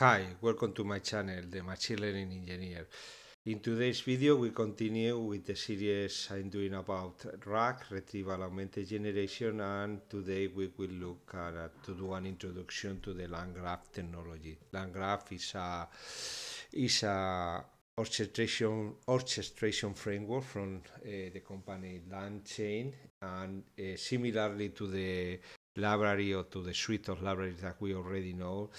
Hi, welcome to my channel, the Machine Learning Engineer. In today's video we continue with the series I'm doing about RAG, Retrieval Augmented Generation, and today we will look at to do an introduction to the LangGraph technology. LangGraph is a, is a orchestration orchestration framework from uh, the company LangChain and uh, similarly to the library or to the suite of libraries that we already know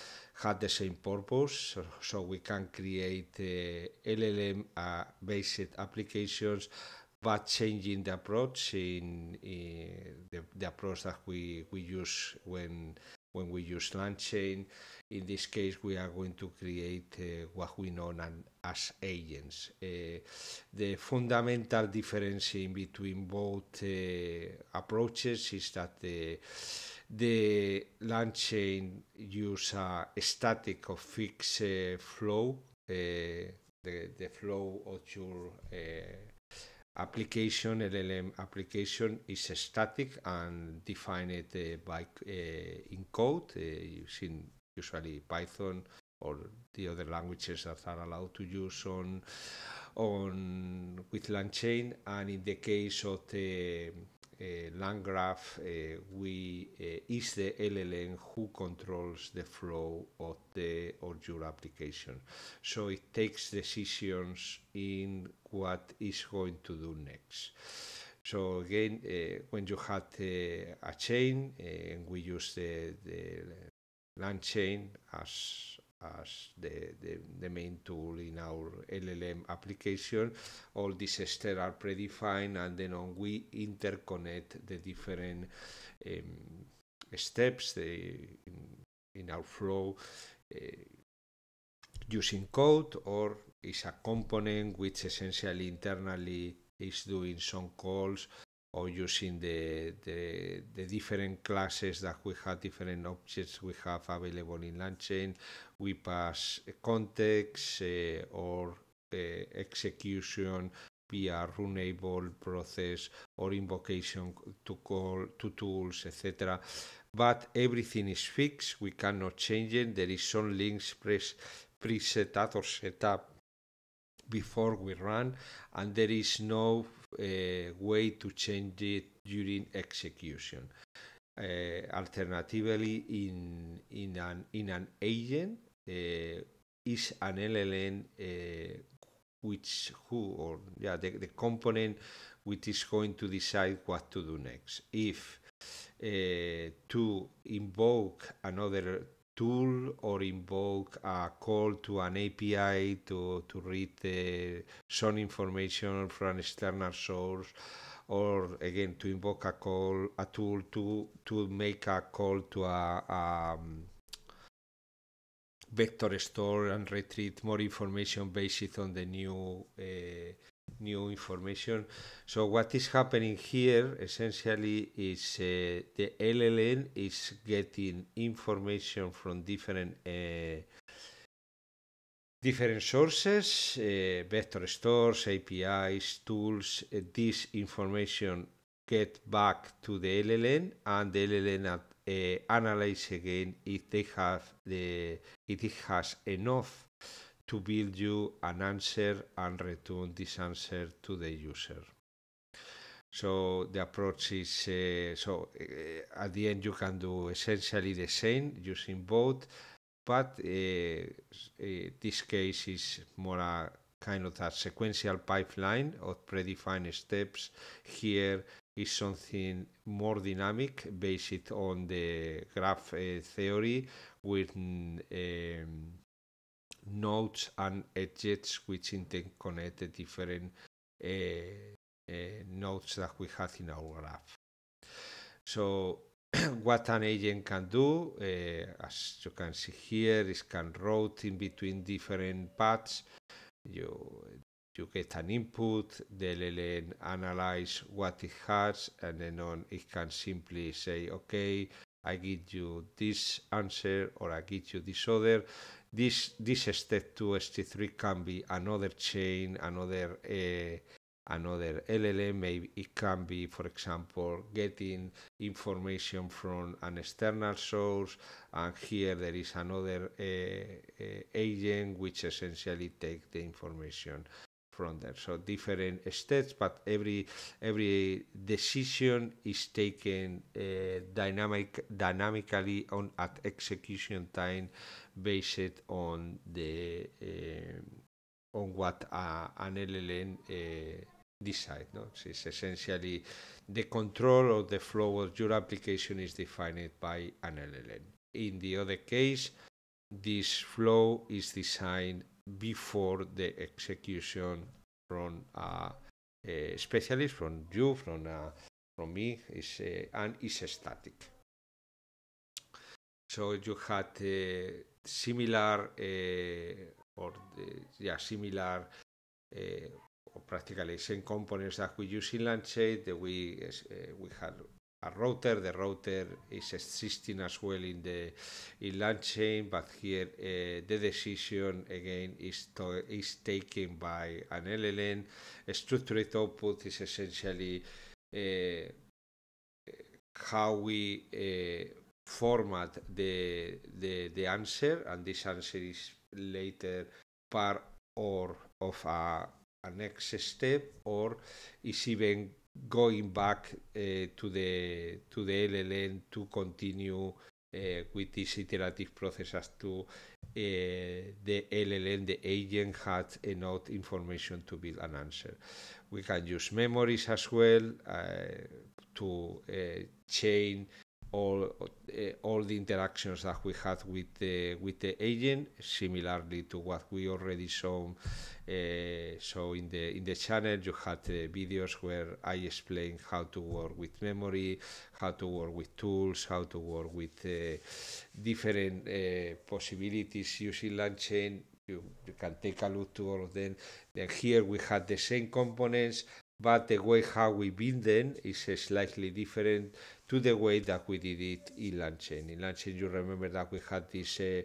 have the same purpose. So, we can create uh, LLM-based uh, applications but changing the approach in, in the, the approach that we, we use when when we use LangChain. chain in this case we are going to create uh, what we know as agents. Uh, the fundamental difference in between both uh, approaches is that the, the land chain use a static or fixed uh, flow, uh, the, the flow of your uh, application, LLM application is static and defined by in code using usually Python or the other languages that are allowed to use on on with LangChain. And in the case of the uh, LangGraph, uh, we uh, is the LLM who controls the flow of the of your application. So it takes decisions in what is going to do next. So again, uh, when you had uh, a chain, uh, and we use the, the LangChain as as the, the, the, main tool in our LLM application. All these steps are predefined and then on we interconnect the different um, steps the, in, in, our flow uh, using code or is a component which essentially internally is doing some calls or using the, the, the, different classes that we have, different objects we have available in LangChain. We pass context uh, or uh, execution via runable process or invocation to call to tools, etc. But everything is fixed. We cannot change it. There is some links press preset or set up before we run and there is no way to change it during execution. Uh, alternatively, in in an in an agent uh, is an LLM uh, which who or yeah the, the component which is going to decide what to do next. If uh, to invoke another tool or invoke a call to an API to, to read the, some information from external source or again to invoke a call a tool to to make a call to a, a um, vector store and retrieve more information based on the new uh, new information. So what is happening here essentially is uh, the LLN is getting information from different uh, different sources, uh, vector stores, APIs, tools. Uh, this information get back to the LLN and the LLN at, uh, analyze again if they have the if it has enough to build you an answer and return this answer to the user. So the approach is uh, so uh, at the end you can do essentially the same using both, but uh, uh, this case is more a kind of a sequential pipeline of predefined steps. Here is something more dynamic based on the graph uh, theory with um, nodes and edges which interconnect the different eh, eh, nodes that we have in our graph. So what an agent can do, uh, as you can see here, is can route in between different paths. You you get an input, the LLM analyze what it has, and then on it can simply say, okay, I give you this answer or I give you this other, this this step two, step three can be another chain, another uh, another LLM. Maybe it can be, for example, getting information from an external source, and here there is another uh, uh, agent which essentially take the information from there. So different steps, but every every decision is taken uh, dynamic dynamically on at execution time based on the uh, on what uh, an LLM uh, eh, No, so it's essentially the control of the flow of your application is defined by an LLM. In the other case, this flow is designed before the execution from a, a eh, specialist, from you, from a, uh, from me, is and is static. So you had similar uh, or the, eh, yeah similar eh, or practically same components that we use in Lancet. That we we had a router. The router is existing as well in the in chain. but here uh, the decision again is to, is taken by an LLM. A structured output is essentially uh, how we uh, format de, de, de answer and this answer is later part or of a, a next step or is even going back uh, to the to the LLM to continue uh, with this iterative process as to uh, the LLM, the agent had enough information to build an answer. We can use memories as well to chain all eh, all the interactions that we had with the with the agent, similarly to what we already saw. Eh, so in the in the channel, you had eh, videos where I explained how to work with memory, how to work with tools, how to work with different possibilities using LangChain. You, you can take a look to all of them. Then here we had the same components, but the way how we build them is slightly different to the way that we did it in Lanchen. In Lanchen, you remember that we had this uh,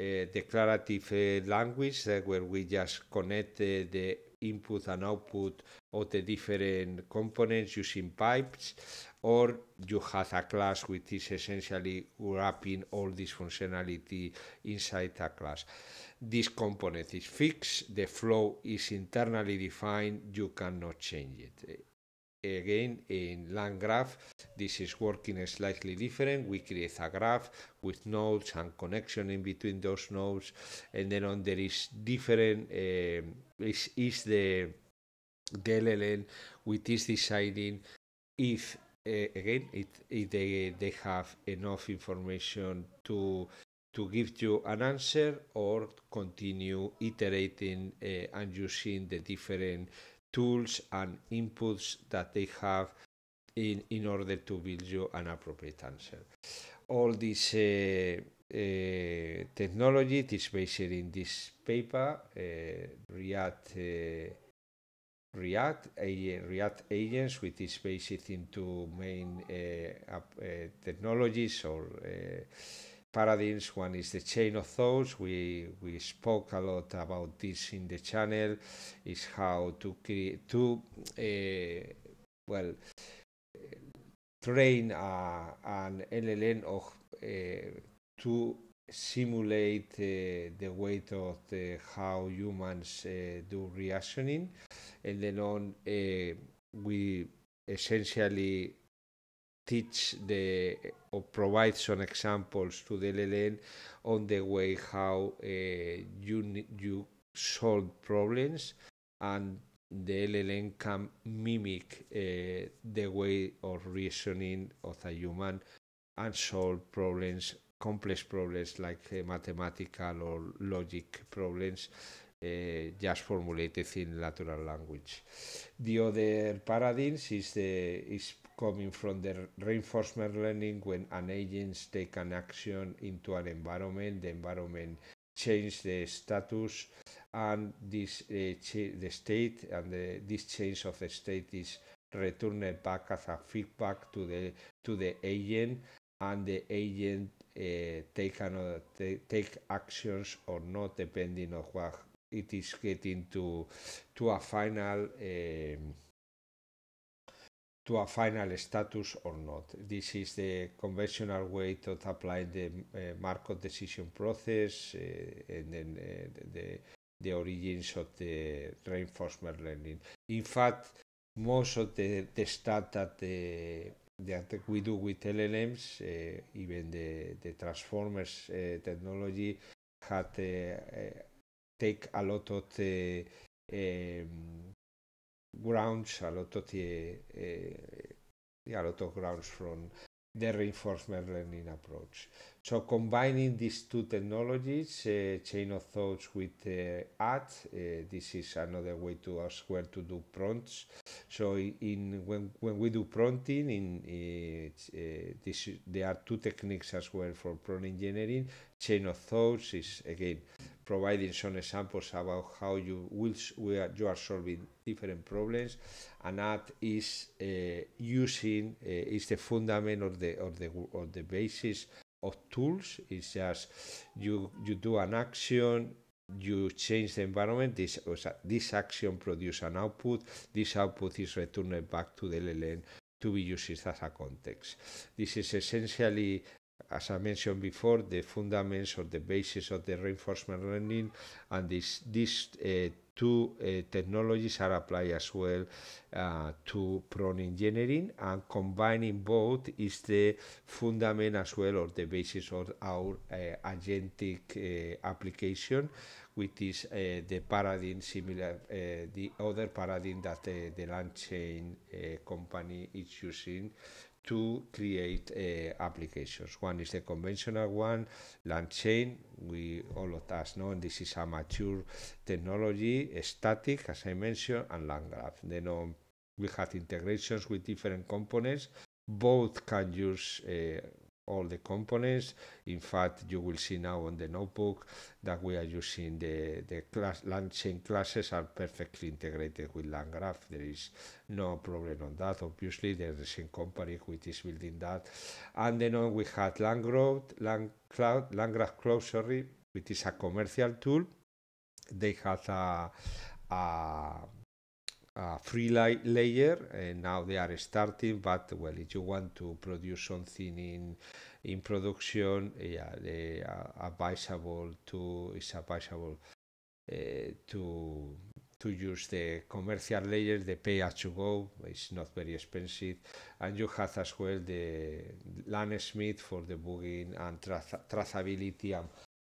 uh, declarative uh, language where we just connect the input and output of the different components using pipes, or you have a class which is essentially wrapping all this functionality inside a class. This component is fixed, the flow is internally defined, you cannot change it again in land graph this is working slightly different we create a graph with nodes and connection in between those nodes and then on there is different uh, is, is the the which is deciding if uh, again it, if they they have enough information to to give you an answer or continue iterating uh, and using the different tools and inputs that they have in, in order to build you an appropriate answer. All this uh, uh, technology it is based in this paper, uh, React, React, React Agents, which is based into main uh, uh, technologies or uh, paradigms. One is the chain of thoughts. We we spoke a lot about this in the channel. Is how to create to uh, well train uh, an LLM of uh, to simulate eh, the weight of the, how humans do reasoning, and then on we essentially teach the or provide some examples to the LLM on the way how uh, you you solve problems and the LLM can mimic uh, the way of reasoning of a human and solve problems, complex problems like uh, mathematical or logic problems, uh, just formulated in natural language. The other paradigm is the is coming from the reinforcement learning when an agent takes an action into an environment, the environment change the status and this uh, the state and the, this change of the state is returned back as a feedback to the to the agent and the agent uh, take another uh, take actions or not depending on what it is getting to to a final um, to a final status or not. This is the conventional way to apply the uh, eh, Markov decision process uh, and then uh, the, the origins of the reinforcement learning. In fact, most of the, the stuff that, the, that we do with LLMs, uh, even the, the transformers uh, technology, had uh, uh, take a lot of the, um, grounds, a lot of the a lot of grounds from the reinforcement learning approach. So combining these two technologies, uh, chain of thoughts with uh, eh, ad, uh, eh, this is another way to ask where to do prompts. So in when when we do prompting, in uh, this there are two techniques as well for prompt engineering. Chain of thoughts is again providing some examples about how you will are, you are solving different problems, and that is uh, using uh, is the fundament of the of the of the basis of tools. It's just you you do an action, you change the environment. This this action produce an output. This output is returned back to the LLM to be used as a context. This is essentially as I mentioned before, the fundamentals or the basis of the reinforcement learning, and this, these uh, two uh, technologies are applied as well uh, to prone engineering, and combining both is the fundament as well or the basis of our uh, agentic uh, application, which is uh, the paradigm similar, the other paradigm that the land chain company is using to create uh, applications. One is the conventional one, LangChain. We all of us know this is a mature technology, static, as I mentioned, and landgraph. Then know we have integrations with different components. Both can use uh, all the components. In fact, you will see now on the notebook that we are using the, the class, LangChain classes are perfectly integrated with LangGraph. There is no problem on that. Obviously, there is the same company which is building that. And then on we had LangGraph, Cloud, LangGraph Cloud, sorry, which is a commercial tool. They have a, a free light layer and now they are starting but well if you want to produce something in in production yeah they are advisable to it's advisable uh, to to use the commercial layer, the pay as you go, it's not very expensive. And you have as well the Landsmith for the booking and tra traceability and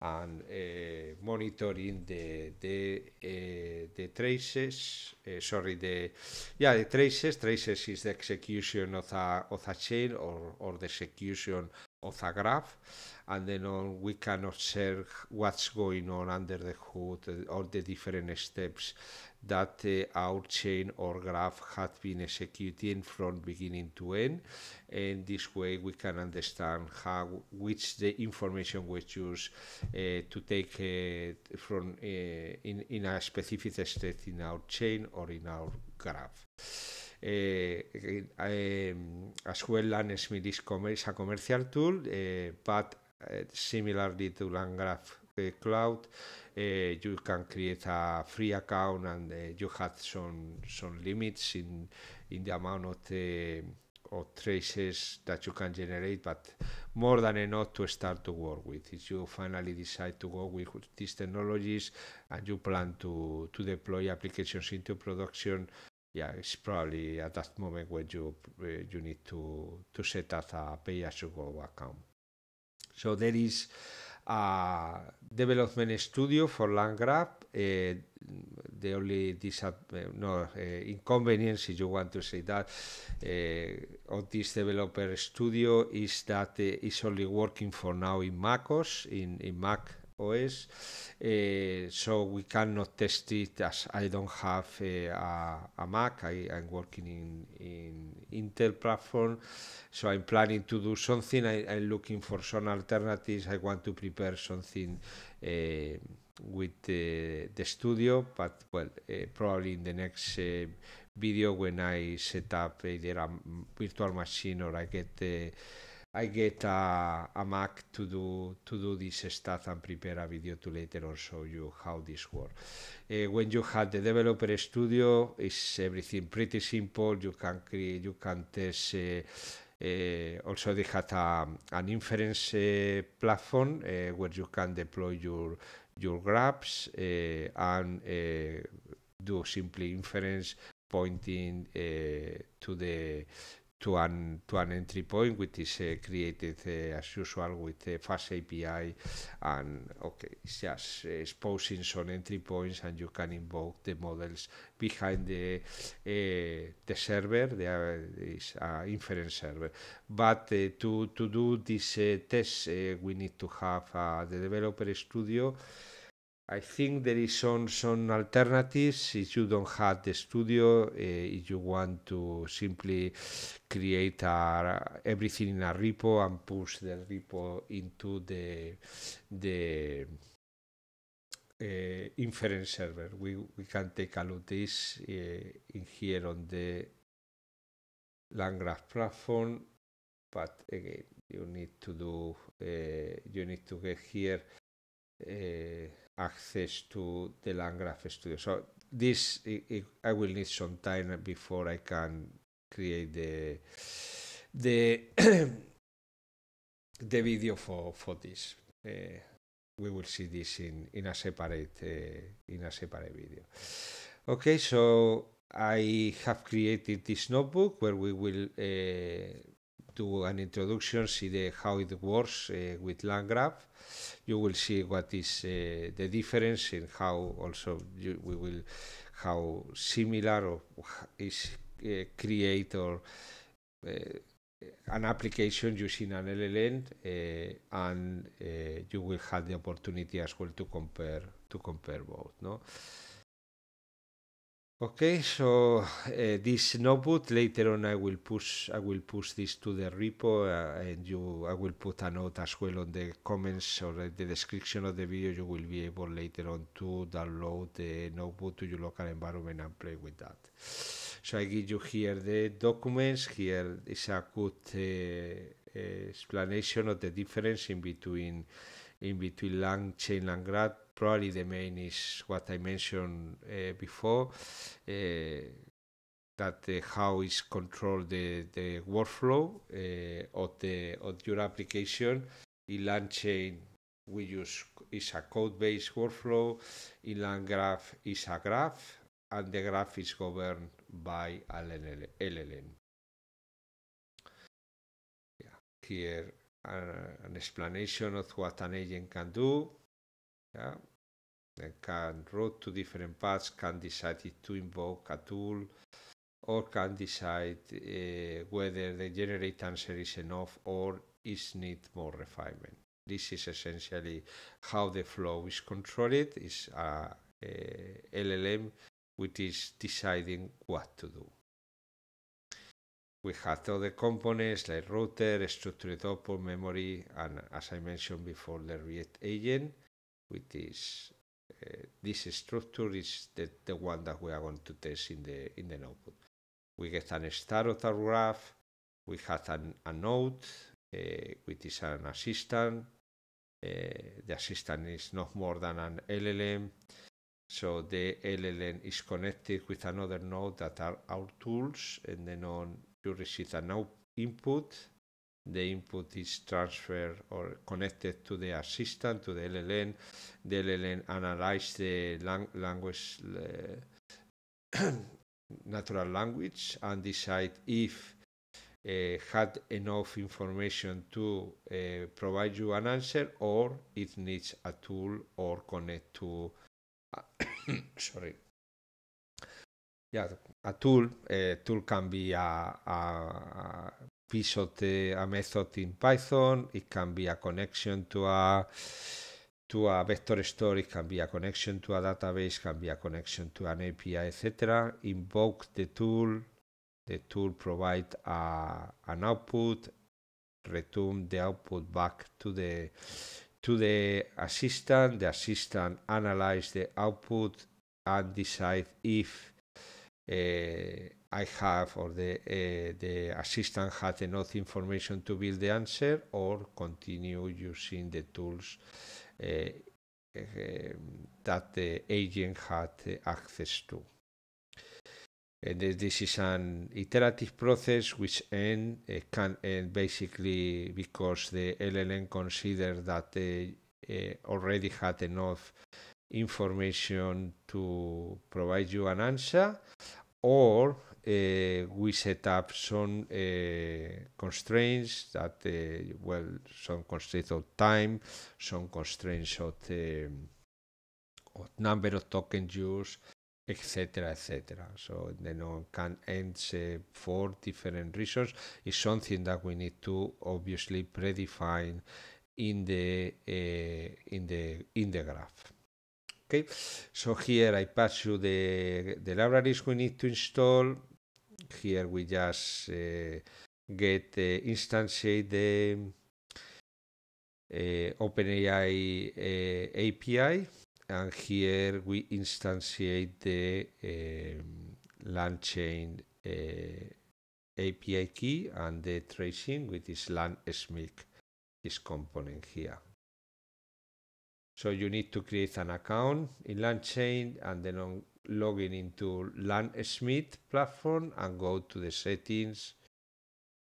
and uh, monitoring the the uh, the traces uh, sorry the yeah the traces traces is the execution of a of a chain or or the execution of a graph and then on we can observe what's going on under the hood, all uh, the different steps that uh, our chain or graph had been executing from beginning to end. And this way we can understand how which the information we choose uh, to take uh, from uh, in, in a specific state in our chain or in our graph. Uh, um, as well, LandSmith is, a commercial tool, but Eh, similarly to LandGraph eh, Cloud, eh, you can create a free account and you have some some limits in in the amount of the of traces that you can generate, but more than enough to start to work with. If you finally decide to go with these technologies and you plan to, to deploy applications into production, yeah, it's probably at that moment when you uh, you need to to set up a pay-as-you-go account. So there is a development studio for land grab. Uh, the only disab- uh, no uh, inconvenience, if you want to say that, uh, of this developer studio is that uh, it's only working for now in MacOS, in, in Mac OS. Uh, eh, so we cannot test it as I don't have uh, a, a, Mac. I, am working in, in Intel platform, so I'm planning to do something. I, am looking for some alternatives. I want to prepare something uh, with the, the, studio, but well, probably in the next video when I set up either a virtual machine or I get I get a, a Mac to do to do this stuff and prepare a video to later on show you how this works. Uh, when you have the developer studio, it's everything pretty simple. You can create, you can test. Uh, uh, also, they had a, um, an inference uh, platform uh, where you can deploy your your graphs uh, and do simply inference pointing to the to an to an entry point which is uh, created uh, as usual with the uh, fast API and okay it's just uh, exposing some entry points and you can invoke the models behind the uh, the server the uh, uh inference server but to to do this test we need to have the developer studio I think there is some some alternatives if you don't have the studio, uh, if you want to simply create a, everything in a repo and push the repo into the the uh, inference server. We we can take a look this uh, in here on the Landgraph platform, but again you need to do you need to get here access to the LangGraph Studio. So this it, it, I will need some time before I can create the the the video for for this. Uh, we will see this in in a separate uh, in a separate video. Okay, so I have created this notebook where we will uh, do an introduction, see the, how it works uh, with LandGrab. You will see what is uh, the difference and how also you, we will how similar or is uh, create or uh, an application using an LLM, uh, and uh, you will have the opportunity as well to compare to compare both. No. Okay, so uh, this notebook later on I will push I will push this to the repo uh, and you I will put a note as well on the comments or the description of the video you will be able later on to download the notebook to your local environment and play with that. So I give you here the documents. Here is a good uh, uh explanation of the difference in between in between LangChain and grad probably the main is what I mentioned uh, before, uh, that uh, how is controlled the, the workflow uh, of, the, of your application. Elan Chain, we use is a code-based workflow. Elan Graph is a graph, and the graph is governed by LLM. Here, uh, an explanation of what an agent can do. Yeah can route to different paths, can decide to invoke a tool, or can decide uh, whether the generate answer is enough or is need more refinement. This is essentially how the flow is controlled. It's a, a eh, LLM which is deciding what to do. We have other components like router, structured output, memory, and as I mentioned before, the React agent, which is uh, this structure is the, the one that we are going to test in the in the notebook. We get an start of the graph, we have an, a node, uh, which is an assistant. Uh, the assistant is not more than an LLM. So the LLM is connected with another node that are our tools, and then on you receive an input the input is transferred or connected to the assistant, to the LLM. The LLM analyzes the lang language, natural language, and decide if uh, had enough information to uh, provide you an answer, or it needs a tool or connect to. sorry. Yeah, a tool. A eh, tool can be a, a, a pivoted a method in Python. It can be a connection to a to a vector store, it can be a connection to a database, can be a connection to an API, etc. Invoke the tool. The tool provide a, an output, return the output back to the to the assistant. The assistant analyze the output and decide if uh, I have or the, uh, the assistant had enough information to build the answer or continue using the tools uh, uh, that the agent had access to. And this is an iterative process which end, can end basically because the LLM considers that they already had enough information to provide you an answer or uh, we set up some uh, constraints that uh, well some constraints of time some constraints of, of number of tokens used etc etc so the node can end for different reasons is something that we need to obviously predefine in the in the in the graph okay so here i pass you the the libraries we need to install here we just uh, get instantiate the uh, OpenAI uh, API and here we instantiate the um, API key and the tracing with this LAN SMIC, this component here. So you need to create an account in LAN and then on logging into Landsmith platform and go to the settings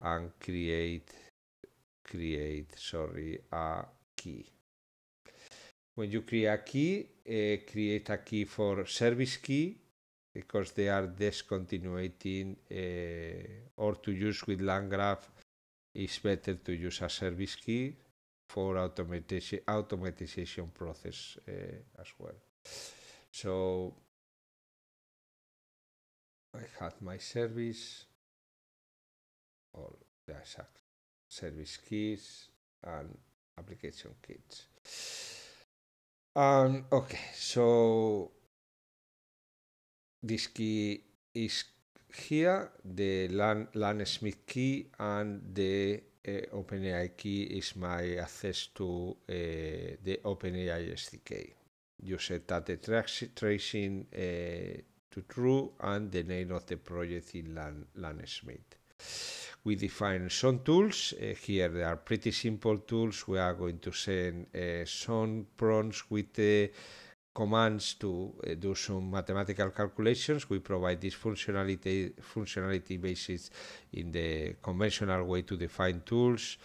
and create create sorry a key. When you create a key, uh, create a key for service key because they are discontinuing uh, eh, or to use with LandGraph it's better to use a service key for automation automatization process uh, as well. So I had my service, all the exact service keys and application kits. Um okay, so this key is here, the LAN, Smith key and the OpenAI key is my access to uh, the OpenAI SDK. You set that the tra tracing uh, to true and the name of the project in Lan Lanesmith. We define some tools. Uh, here they are pretty simple tools. We are going to send uh, some prompts with the commands to uh, do some mathematical calculations. We provide this functionality functionality basis in the conventional way to define tools.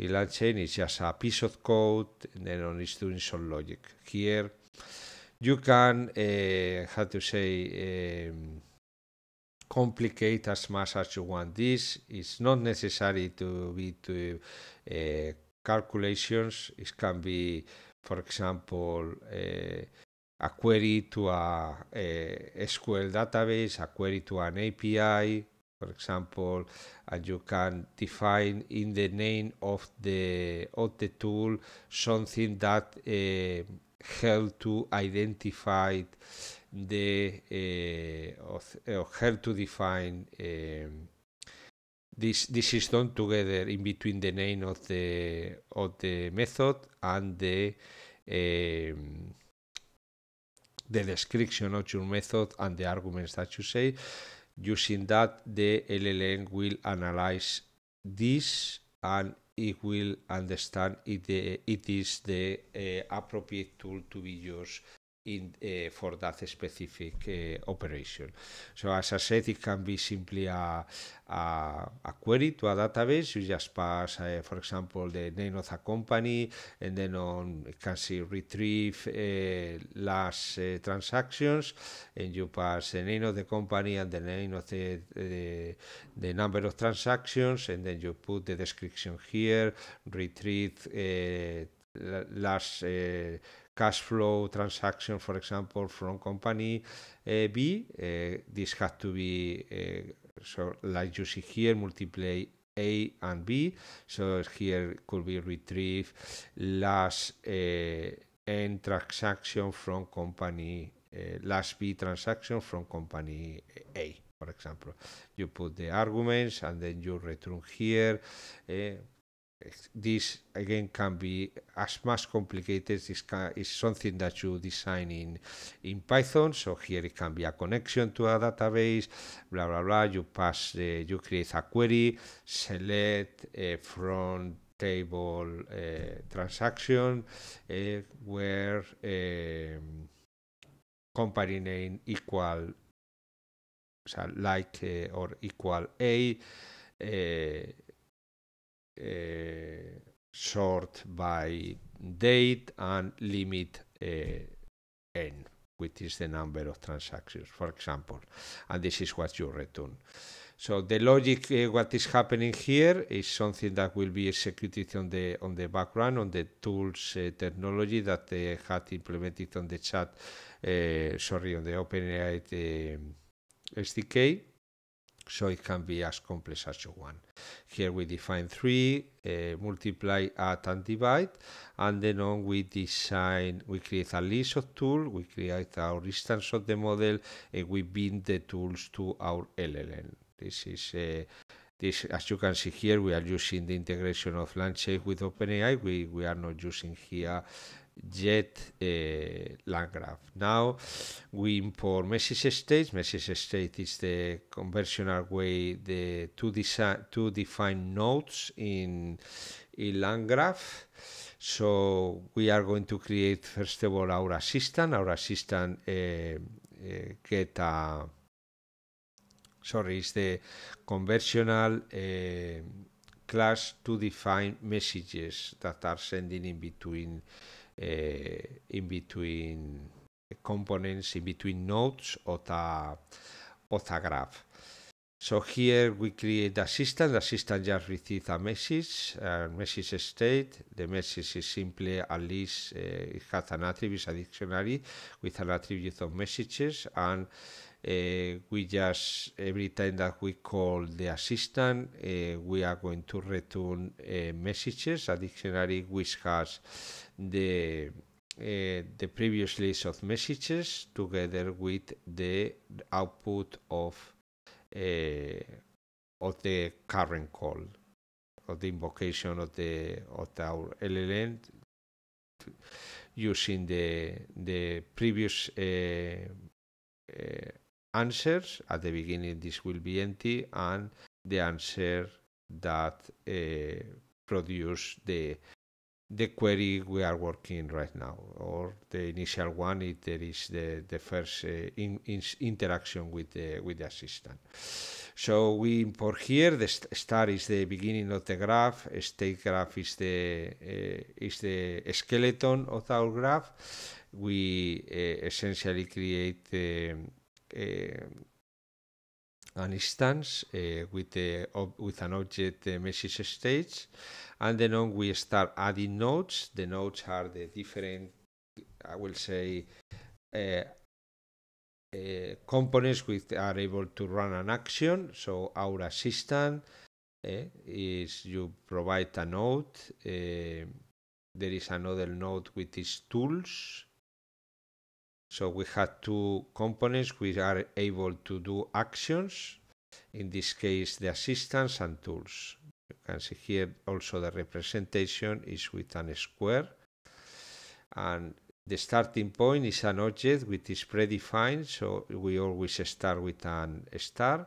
Elan chain is just a piece of code and then on it's doing some logic. Here you can uh, how to say um, complicate as much as you want this it's not necessary to be to uh, calculations it can be for example uh, a query to a, a, uh, SQL database, a query to an API, for example, and you can define in the name of the of the tool something that uh, help to identify the uh, or help to define um, this this is done together in between the name of the of the method and the um, the description of your method and the arguments that you say using that the LLM will analyze this and it will understand if, the, it is the uh, appropriate tool to be used in, eh, for that specific uh, operation. So as I said, it can be simply a, a, a query to a database. You just pass, eh, for example, the name of a company, and then on it can see retrieve last transactions, and you pass the name of the company and the name of the, the, the number of transactions, and then you put the description here, retrieve last. cash flow transaction, for example, from company eh, B, eh, this has to be, eh, so like you see here, multiply a and B. So here could be retrieve last uh, N transaction from company, uh, last B transaction from company A, for example. You put the arguments and then you return here. Uh, this again can be as much complicated this can, is something that you design in in python so here it can be a connection to a database blah blah blah you pass uh, you create a query select uh, from table uh, transaction uh, where um, company name equal so like uh, or equal a uh, Eh, sort by date and limit eh, n, which is the number of transactions, for example. And this is what you return. So the logic, uh, what is happening here, is something that will be executed on the on the background on the tools uh, technology that they had implemented on the chat, uh, sorry, on the OpenAI SDK so it can be as complex as you want. Here we define three, uh, multiply, add and divide, and then on we design, we create a list of tools, we create our instance of the model, and we bind the tools to our LLM. This is uh, this, as you can see here, we are using the integration of LandShape with OpenAI. We, we are not using here jet uh, eh, land graph. Now we import message state. Message state is the conventional way the to, design, to define nodes in, in land graph. So we are going to create first of all our assistant. Our assistant uh, uh, get a sorry is the conventional class to define messages that are sending in between Eh, in between components, in between nodes of a, of a graph. So here we create a system. The system just receives a message, a message state. The message is simply a list. Uh, it has an attribute, a dictionary with an attribute of messages, and uh, we just every time that we call the assistant uh, we are going to return uh, messages a dictionary which has the uh, the previous list of messages together with the output of uh, of the current call of the invocation of the of our LLM using the the previous uh, answers. At the beginning, this will be empty, and the answer that uh, produce the the query we are working right now, or the initial one if there is the the first uh, in, in interaction with the with the assistant. So we import here the star is the beginning of the graph, state graph is the uh, is the skeleton of our graph. We uh, essentially create. Um, Eh, an instance eh, with, the with an object eh, message stage and then on we start adding nodes. The nodes are the different, I will say, uh, components which are able to run an action. So our assistant is you provide a node. Uh, there is another node with these tools. So we had two components which are able to do actions, in this case the assistance and tools. You can see here also the representation is with an square and the starting point is an object which is predefined, so we always start with an star.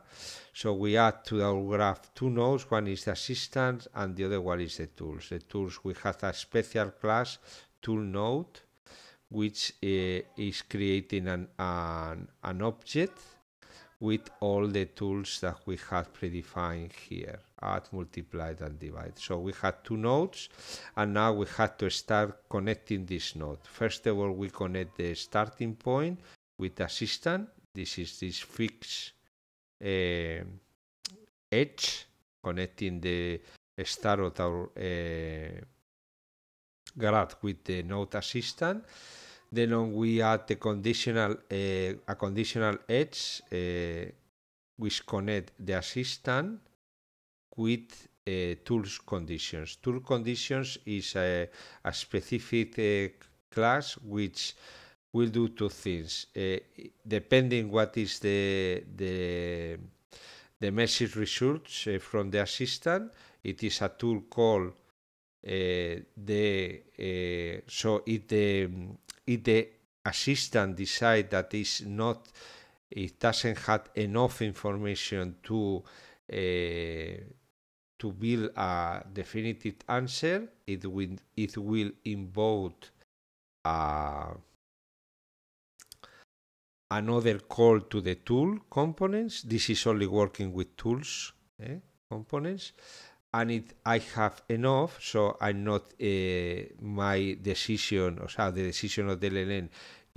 So we add to our graph two nodes, one is the assistance and the other one is the tools. The tools, we have a special class tool node which eh, is creating an, an, an object with all the tools that we had predefined here add multiply and divide so we had two nodes and now we had to start connecting this node first of all we connect the starting point with the system this is this fixed uh, edge connecting the start of our uh, grad with the node assistant. Then we add the conditional eh, a conditional edge eh, which connect the assistant with uh, tools conditions. Tool conditions is a, a specific uh, class which will do two things uh, depending what is the the the message results from the assistant. It is a tool called Eh, eh, so if the if the assistant decide that is not it doesn't have enough information to eh, to build a definitive answer, it will it will invoke uh, another call to the tool components. This is only working with tools eh? components, and it, I have enough, so I'm not uh, my decision, or so the decision of the LLM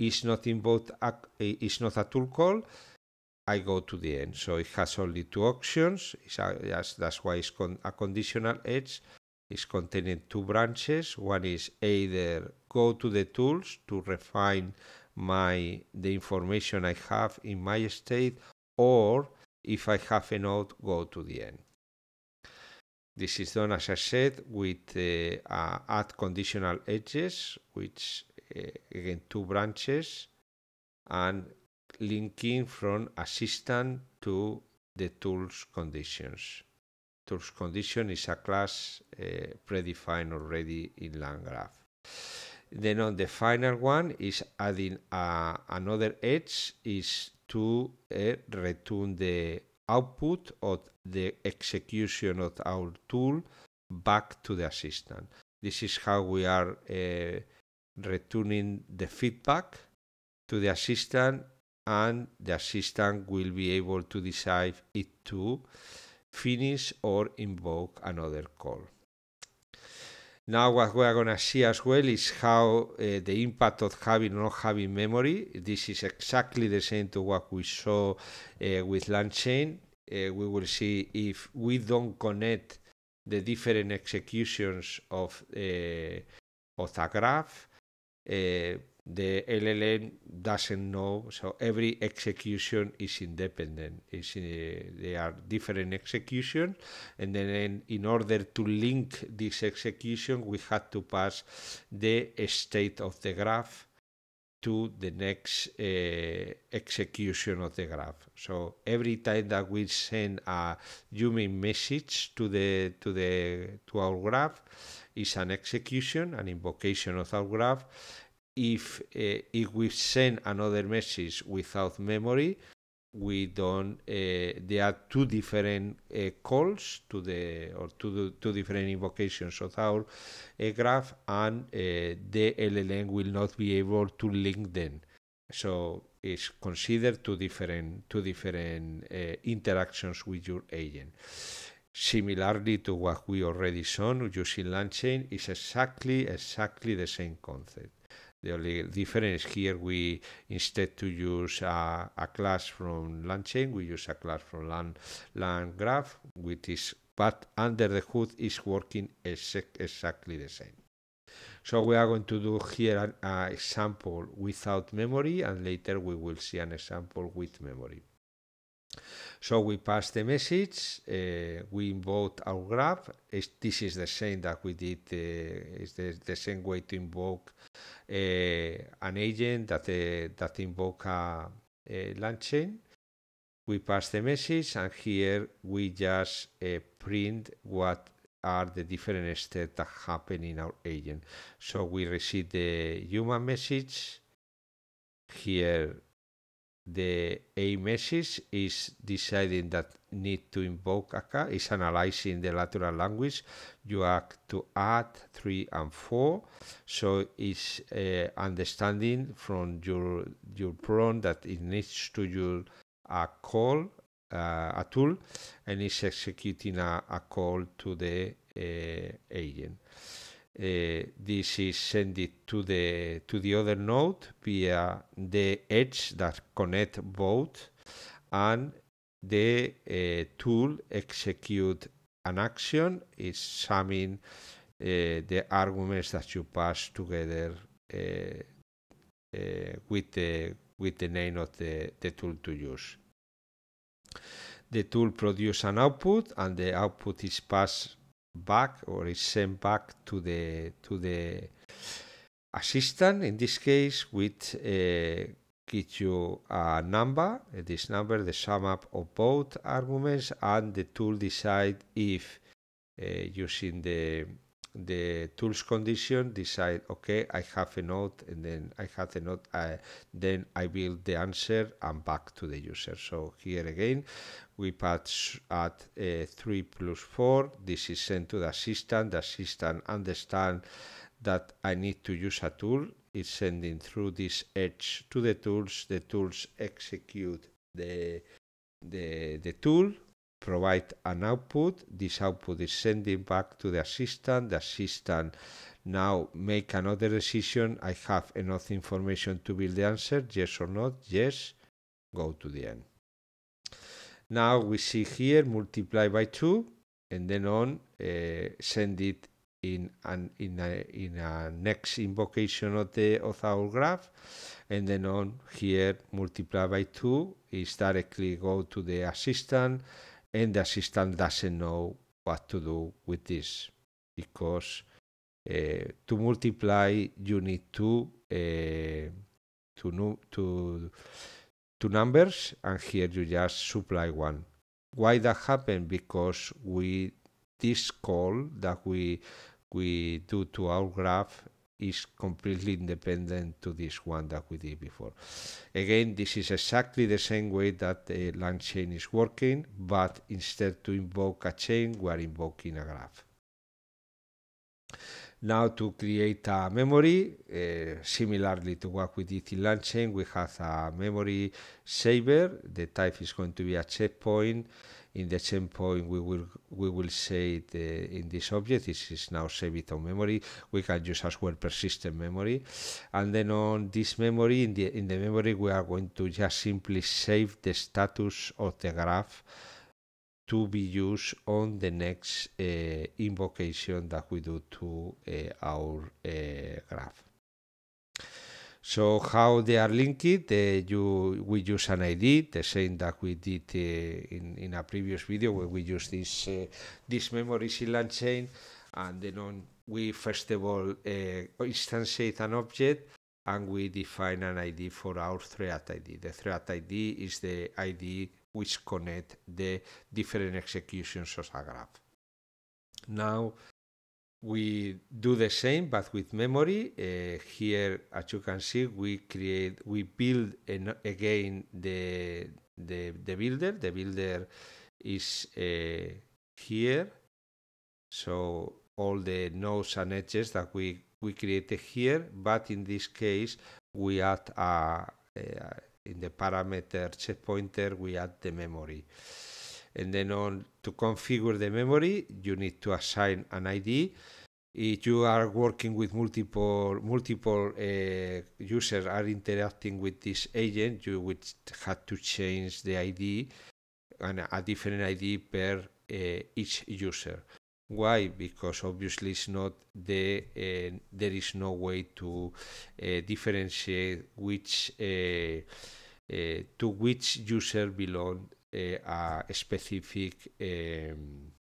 is not involved, a, eh, is not a tool call. I go to the end, so it has only two options. A, that's why it's con, a conditional edge. It's containing two branches. One is either go to the tools to refine my the information I have in my state, or if I have enough, go to the end. This is done, as I said, with uh, add conditional edges, which uh, again two branches, and linking from assistant to the tools conditions. Tools condition is a class uh, predefined already in LangGraph. Then on the final one is adding uh, another edge is to uh, return the output of the execution of our tool back to the assistant. This is how we are uh, returning the feedback to the assistant and the assistant will be able to decide it to finish or invoke another call. Now what we are going to see as well is how uh, the impact of having or not having memory. This is exactly the same to what we saw uh, with land Uh, eh, we will see if we don't connect the different executions of of a graph the LLM doesn't know. So every execution is independent. It's, eh, are different executions, and then in order to link this execution, we had to pass the state of the graph to the next uh, execution of the graph. So every time that we send a human message to the to the to our graph is an execution, an invocation of our graph if uh, if we send another message without memory we don't uh, there are two different uh, calls to the or two two different invocations of our graph and the llm will not be able to link them so it's considered two different two different interactions with your agent similarly to what we already saw using LangChain is exactly exactly the same concept the only difference here, we instead to use a, a class from land we use a class from land, graph, which is, but under the hood is working exact, exactly the same. So we are going to do here an example without memory, and later we will see an example with memory. So we pass the message, uh, we invoke our graph. It's, this is the same that we did, uh, it's the, the, same way to invoke uh, an agent that eh, that invoke uh, eh, a, a chain. We pass the message, and here we just print what are the different steps that happen in our agent. So we receive the human message. Here the A message is deciding that need to invoke ACA, is analyzing the lateral language. You have to add three and four. So it's uh, understanding from your your prompt that it needs to use a call, uh, a tool, and it's executing a, a call to the uh, agent uh, this is sent to the to the other node via the edge that connect both and the uh, tool execute an action is summing uh, the arguments that you pass together with the with the name of the, the tool to use. The tool produce an output and the output is passed back or is sent back to the to the assistant in this case which uh, gives you a number this number the sum up of both arguments and the tool decide if uh, using the the tools condition decide okay i have a note and then i have a note I, uh, then i build the answer and back to the user so here again we patch at uh, 3 plus 4. This is sent to the assistant. The assistant understand that I need to use a tool. It's sending through this edge to the tools. The tools execute the, the, the tool, provide an output. This output is sending back to the assistant. The assistant now make another decision. I have enough information to build the answer, yes or not, yes. Go to the end. Now we see here multiply by 2 and then on uh, send it in an in a, in a next invocation of the of our graph and then on here multiply by 2 is directly go to the assistant and the assistant doesn't know what to do with this because uh, to multiply you need to uh, to to two numbers and here you just supply one. Why that happened? Because we this call that we we do to our graph is completely independent to this one that we did before. Again, this is exactly the same way that the land chain is working, but instead to invoke a chain, we are invoking a graph. Now to create a memory, uh, similarly to what we did in LangChain, we have a memory saver. The type is going to be a checkpoint. In the checkpoint, we will we will say the, in this object, this is now saved on memory. We can use as well persistent memory, and then on this memory, in the in the memory, we are going to just simply save the status of the graph to be used on the next uh, invocation that we do to uh, our uh, graph. So how they are linked, you, we use an ID, the same that we did uh, in, in a previous video where we use this, uh, this memory CLAN chain and then on we first of all uh, instantiate an object and we define an ID for our thread ID. The thread ID is the ID which connect the different executions of a graph. Now we do the same but with memory. Uh, here, as you can see, we create, we build an, again the, the, the builder. The builder is uh, here. So all the nodes and edges that we, we created here, but in this case, we add a, a in the parameter check pointer, we add the memory. And then on to configure the memory, you need to assign an ID. If you are working with multiple multiple uh, users are interacting with this agent, you would have to change the ID and a different ID per uh, each user. Why? Because obviously it's not the uh, there is no way to eh, differentiate which eh, to which user belong a specific um,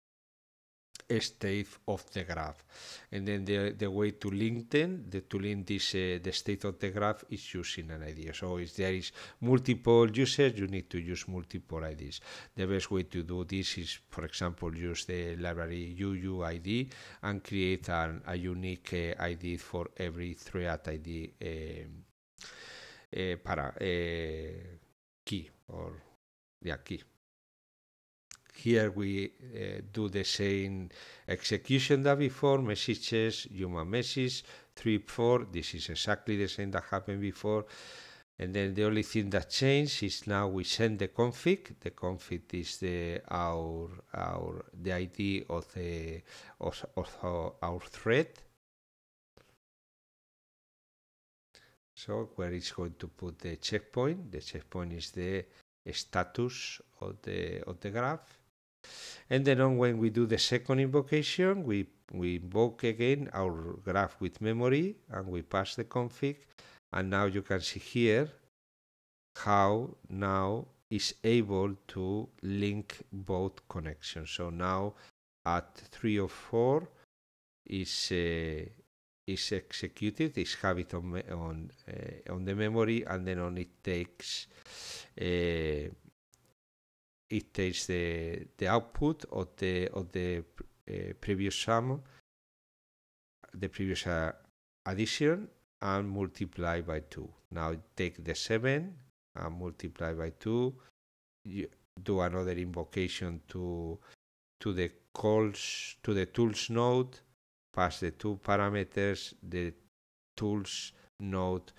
state of the graph. And then the, the way to link them, the, to link this, uh, the state of the graph is using an ID. So if there is multiple users, you need to use multiple IDs. The best way to do this is, for example, use the library UUID and create an, a unique uh, ID for every thread ID um, uh, para uh, key or yeah key here we uh, do the same execution that before, messages, human message, 3, 4, this is exactly the same that happened before. And then the only thing that changed is now we send the config. The config is the our our the ID of the of, of our thread. So where it's going to put the checkpoint. The checkpoint is the status of the of the graph. And then on when we do the second invocation, we, we invoke again our graph with memory and we pass the config. And now you can see here how now is able to link both connections. So now at three oh is uh, is executed, is have it on on, uh, on the memory, and then on it takes uh, it takes the the output of the of the uh, eh, previous sum, the previous uh, addition, and multiply by two. Now take the seven and multiply by two. You do another invocation to to the calls to the tools node, pass the two parameters, the tools node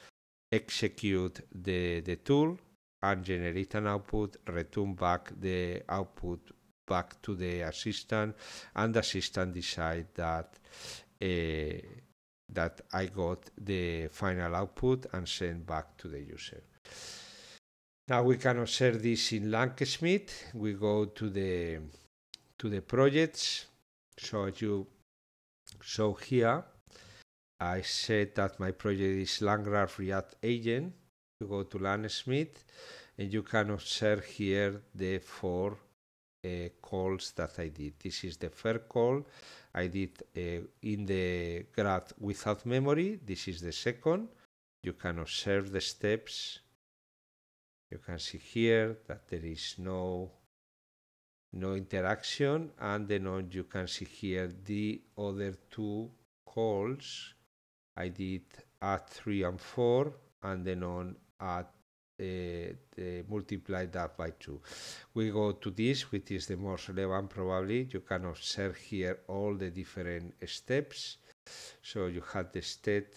execute the the tool and generate an output, return back the output back to the assistant, and the assistant decide that uh, that I got the final output and send back to the user. Now we can observe this in Lankesmith. We go to the to the projects. So you so here I said that my project is LangGraph React Agent you go to Landsmith and you can observe here the four uh, calls that I did. This is the first call I did uh, in the graph without memory. This is the second. You can observe the steps. You can see here that there is no no interaction and then on you can see here the other two calls I did at 3 and 4 and then on add uh, eh, multiply that by 2. We go to this, which is the most relevant probably. You can observe here all the different steps. So you have the state,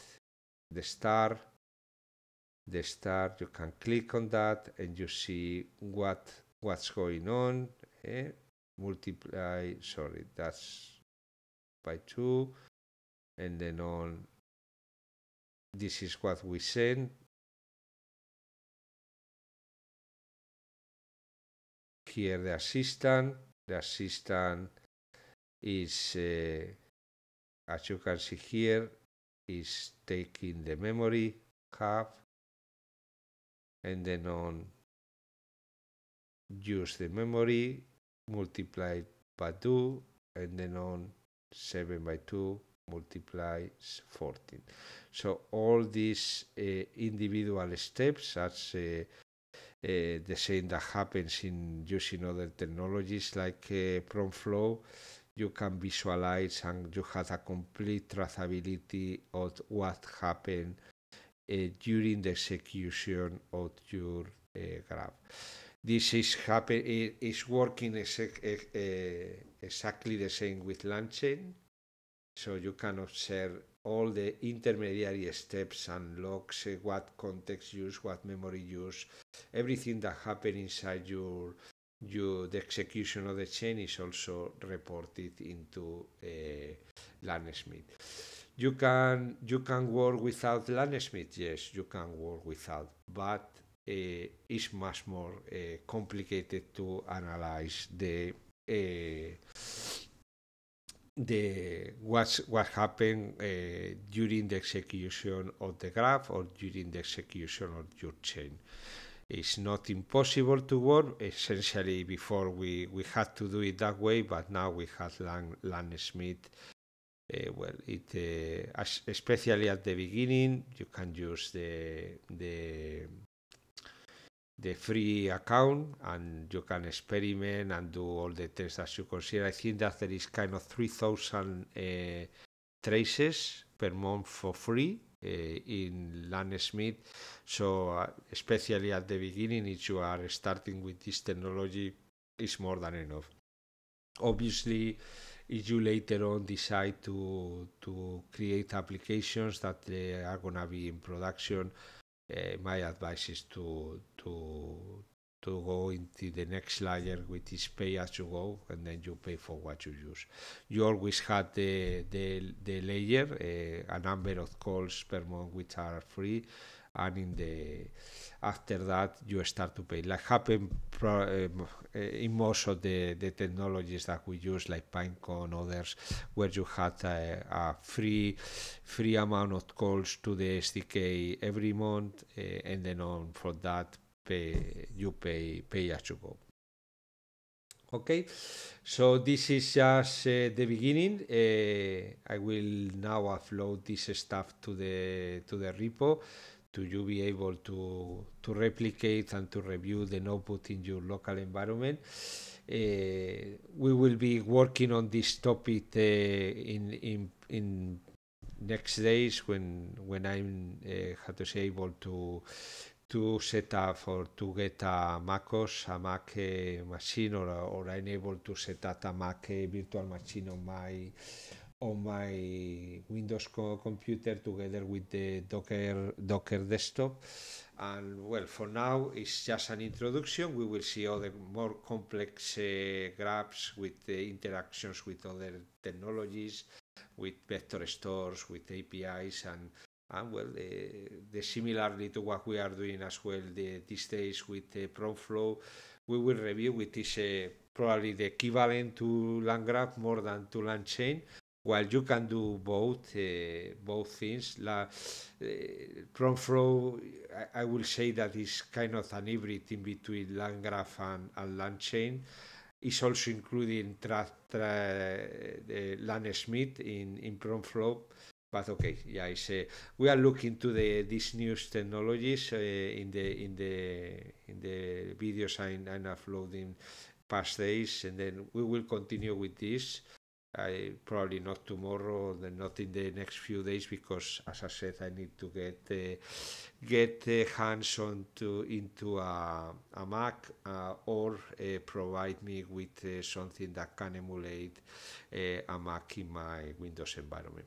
the star, the star, you can click on that and you see what what's going on. Eh? Multiply, sorry, that's by 2. And then on, this is what we send here the assistant. The assistant is, uh, as you can see here, is taking the memory half, and then on use the memory multiply by 2 and then on 7 by 2 multiplies 14 so all these uh, individual steps as uh, Eh, the same that happens in using other technologies like uh, eh, PromFlow, you can visualize and you have a complete traceability of what happened uh, during the execution of your uh, graph. This is happen it is working uh, exactly the same with LangChain, so you can observe all the intermediary steps and logs, eh, what context use, what memory use, everything that happened inside your the execution of the chain is also reported into uh, You can you can work without LangSmith, yes, you can work without, but uh, it's much more uh, complicated to analyze the uh, the what's what happened uh, during the execution of the graph or during the execution of your chain. It's not impossible to work. Essentially, before we, we had to do it that way, but now we have Lan, Lan Smith. Uh, well, it uh, especially at the beginning, you can use the the the free account and you can experiment and do all the tests as you consider. I think that there is kind of 3,000 uh, eh, traces per month for free uh, in Landsmith. So uh, especially at the beginning, if you are starting with this technology, is more than enough. Obviously, if you later on decide to to create applications that are gonna be in production, uh, my advice is to to to go into the next layer which is pay as you go and then you pay for what you use you always had the the, the layer uh, a number of calls per month which are free and in the after that you start to pay like happen pro, um, in most of the, the technologies that we use like pinecone others where you had a, a, free free amount of calls to the sdk every month uh, and then on for that pay you pay pay as you go okay so this is just uh, the beginning uh, i will now upload this stuff to the to the repo to you be able to to replicate and to review the output in your local environment. Uh, we will be working on this topic uh, in in in next days when when I'm uh, how to say able to to set up or to get a MacOS, a Mac uh, machine, or or I'm able to set up a Mac uh, virtual machine on my on my Windows co computer together with the Docker Docker desktop. And well, for now it's just an introduction. We will see other more complex uh, graphs with the interactions with other technologies, with vector stores, with APIs, and and well, uh, the similarly to what we are doing as well the, these days with uh, flow, we will review with this uh, probably the equivalent to LangGraph more than to LangChain, while you can do both uh, both things la uh, flow I, I, will say that is kind of an hybrid in between land graph and, and land chain is also including tra, tra uh, land smith in in prompt flow but okay yeah it's, uh, we are looking to the these new technologies uh, in the in the in the videos I'm uploading past days and then we will continue with this I probably not tomorrow, not in the next few days, because as I said, I need to get uh, get uh, hands on to into a, a Mac uh, or uh, provide me with uh, something that can emulate uh, a Mac in my Windows environment.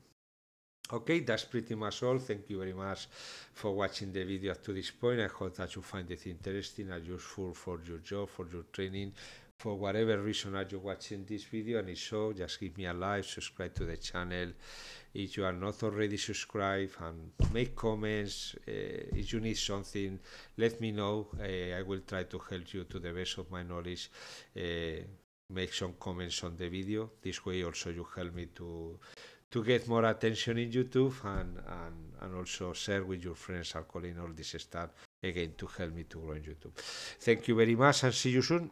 Okay, that's pretty much all. Thank you very much for watching the video up to this point. I hope that you find it interesting and useful for your job, for your training, for whatever reason are you watching this video and if so just give me a like subscribe to the channel if you are not already subscribed and make comments uh, if you need something let me know uh, i will try to help you to the best of my knowledge uh, make some comments on the video this way also you help me to to get more attention in youtube and and, and also share with your friends are calling all this stuff again to help me to grow in youtube thank you very much and see you soon